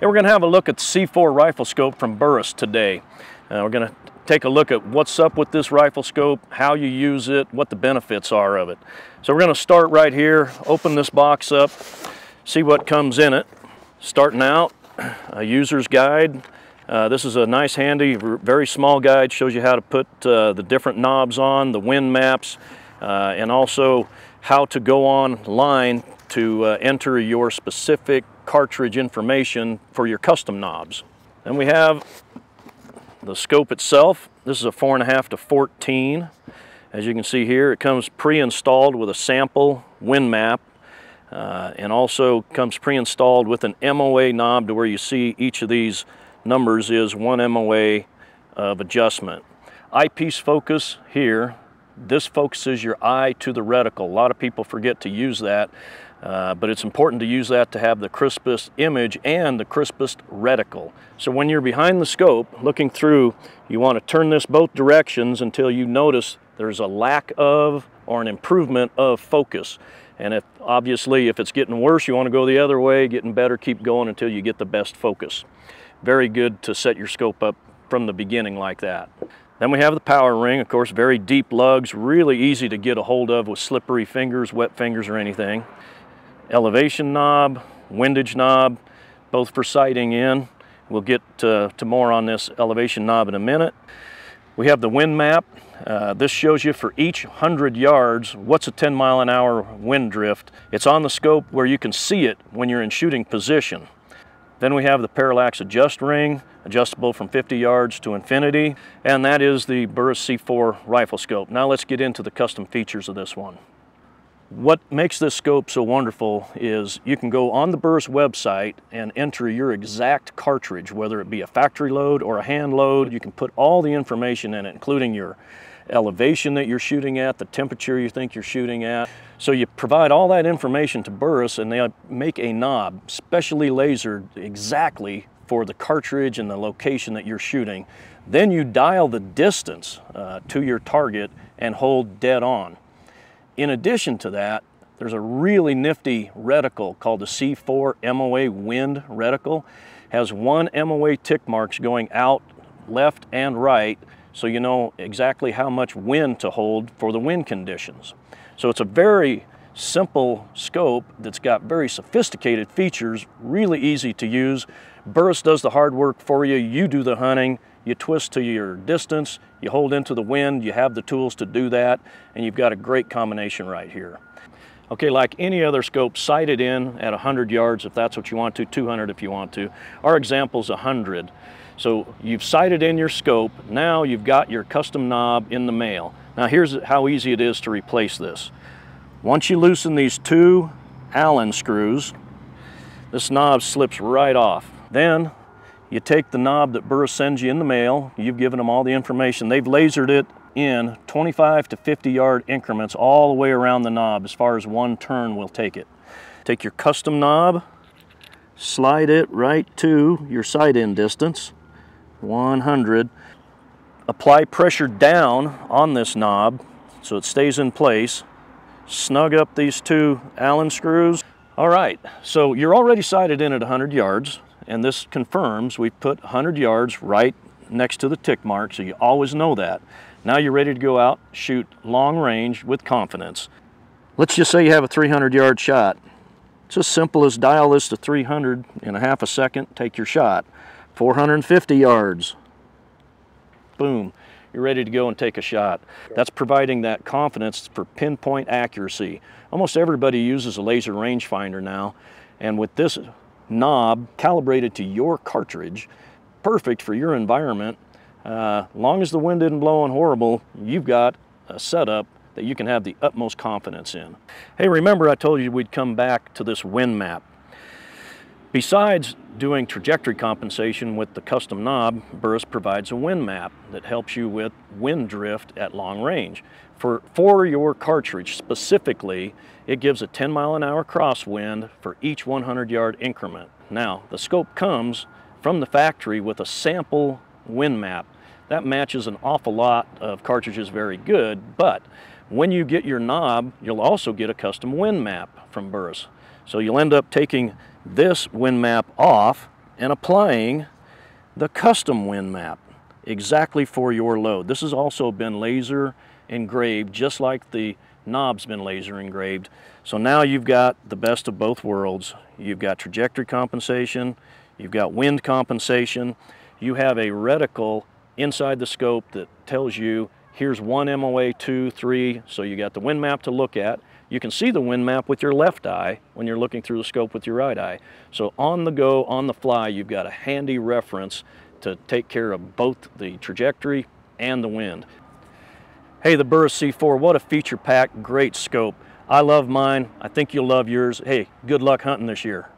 And we're going to have a look at the C4 rifle scope from Burris today. Uh, we're going to take a look at what's up with this rifle scope, how you use it, what the benefits are of it. So we're going to start right here, open this box up, see what comes in it. Starting out, a user's guide. Uh, this is a nice handy, very small guide, shows you how to put uh, the different knobs on, the wind maps, uh, and also how to go online to uh, enter your specific cartridge information for your custom knobs. Then we have the scope itself. This is a four and a half to 14. As you can see here, it comes pre-installed with a sample wind map uh, and also comes pre-installed with an MOA knob to where you see each of these numbers is one MOA of adjustment. Eyepiece focus here this focuses your eye to the reticle. A lot of people forget to use that, uh, but it's important to use that to have the crispest image and the crispest reticle. So when you're behind the scope, looking through, you want to turn this both directions until you notice there's a lack of or an improvement of focus. And if obviously if it's getting worse, you want to go the other way, getting better, keep going until you get the best focus. Very good to set your scope up from the beginning like that. Then we have the power ring, of course, very deep lugs, really easy to get a hold of with slippery fingers, wet fingers or anything. Elevation knob, windage knob, both for sighting in. We'll get to, uh, to more on this elevation knob in a minute. We have the wind map. Uh, this shows you for each 100 yards what's a 10 mile an hour wind drift. It's on the scope where you can see it when you're in shooting position. Then we have the parallax adjust ring, adjustable from 50 yards to infinity, and that is the Burris C4 rifle scope. Now let's get into the custom features of this one. What makes this scope so wonderful is you can go on the Burris website and enter your exact cartridge, whether it be a factory load or a hand load. You can put all the information in it, including your elevation that you're shooting at, the temperature you think you're shooting at. So you provide all that information to Burris and they make a knob specially lasered exactly for the cartridge and the location that you're shooting. Then you dial the distance uh, to your target and hold dead on. In addition to that, there's a really nifty reticle called the C4 MOA wind reticle. It has one MOA tick marks going out left and right so you know exactly how much wind to hold for the wind conditions. So it's a very simple scope that's got very sophisticated features, really easy to use. Burris does the hard work for you, you do the hunting, you twist to your distance, you hold into the wind, you have the tools to do that, and you've got a great combination right here. Okay, like any other scope, sight it in at 100 yards if that's what you want to, 200 if you want to. Our example is 100. So you've sighted in your scope, now you've got your custom knob in the mail. Now here's how easy it is to replace this. Once you loosen these two Allen screws, this knob slips right off. Then you take the knob that Burris sends you in the mail, you've given them all the information, they've lasered it in 25 to 50 yard increments all the way around the knob as far as one turn will take it. Take your custom knob, slide it right to your side end distance, 100. Apply pressure down on this knob so it stays in place. Snug up these two Allen screws. All right, so you're already sighted in at 100 yards, and this confirms we put 100 yards right next to the tick mark, so you always know that. Now you're ready to go out, shoot long range with confidence. Let's just say you have a 300 yard shot. It's as simple as dial this to 300 in a half a second, take your shot. 450 yards, boom, you're ready to go and take a shot. That's providing that confidence for pinpoint accuracy. Almost everybody uses a laser rangefinder now, and with this knob calibrated to your cartridge, perfect for your environment, uh, long as the wind isn't blowing horrible, you've got a setup that you can have the utmost confidence in. Hey, remember I told you we'd come back to this wind map. Besides doing trajectory compensation with the custom knob, Burris provides a wind map that helps you with wind drift at long range. For, for your cartridge specifically, it gives a 10 mile an hour crosswind for each 100 yard increment. Now, the scope comes from the factory with a sample wind map that matches an awful lot of cartridges very good, but when you get your knob, you'll also get a custom wind map from Burris. So you'll end up taking this wind map off and applying the custom wind map exactly for your load. This has also been laser engraved just like the knob's been laser engraved. So now you've got the best of both worlds. You've got trajectory compensation, you've got wind compensation, you have a reticle inside the scope that tells you here's one MOA, two, three, so you got the wind map to look at. You can see the wind map with your left eye when you're looking through the scope with your right eye. So on the go, on the fly, you've got a handy reference to take care of both the trajectory and the wind. Hey, the Burris C4, what a feature pack, great scope. I love mine, I think you'll love yours. Hey, good luck hunting this year.